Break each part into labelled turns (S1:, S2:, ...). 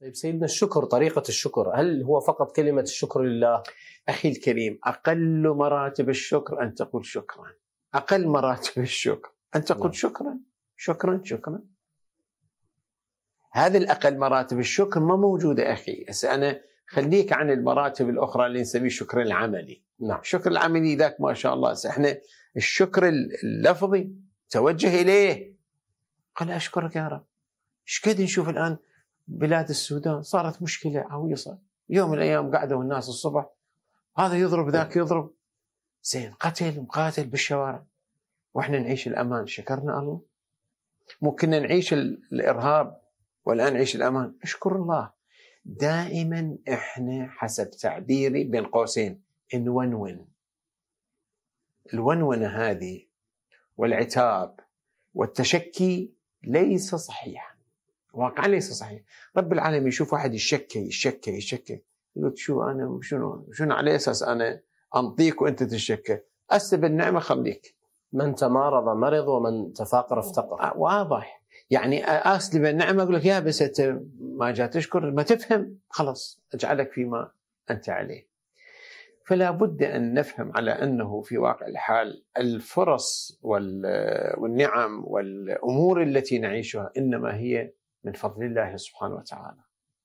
S1: طيب سيدنا الشكر طريقة الشكر هل هو فقط كلمة الشكر لله؟ أخي الكريم أقل مراتب الشكر أن تقول شكرا أقل مراتب الشكر أن تقول نعم. شكرا شكرا شكرا هذه الأقل مراتب الشكر ما موجودة أخي هسه أنا خليك عن المراتب الأخرى اللي نسميه الشكر العملي نعم الشكر العملي ذاك ما شاء الله هسه إحنا الشكر اللفظي توجه إليه قال أشكرك يا رب ايش نشوف الآن بلاد السودان صارت مشكله عويصه يوم من الايام قعدوا الناس الصبح هذا يضرب ذاك يضرب زين قتل مقاتل بالشوارع واحنا نعيش الامان شكرنا الله مو كنا نعيش الارهاب والان نعيش الامان اشكر الله دائما احنا حسب تعبيري بين قوسين إن ون الونونه هذه والعتاب والتشكي ليس صحيحا واقعا ليس صحيح رب العالمين يشوف واحد يشكي يشكي يشكي يقول شو انا شنو شنو على اساس انا انطيك وانت تشكي اسب النعمه خليك من تمارض مرض ومن تفاقر افتقر آه، واضح يعني اسلب النعمه اقول لك يا بس انت ما جاء تشكر ما تفهم خلاص اجعلك فيما انت عليه فلا بد ان نفهم على انه في واقع الحال الفرص والنعم والامور التي نعيشها انما هي من فضل الله سبحانه وتعالى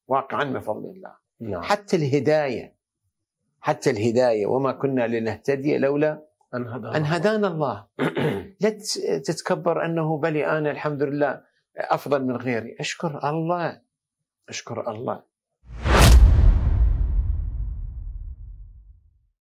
S1: واقعا من فضل الله نعم. حتى الهداية حتى الهداية وما كنا لنهتدي لولا أن هدانا, أن هدانا الله لا تتكبر أنه بلي أنا الحمد لله أفضل من غيري أشكر الله أشكر الله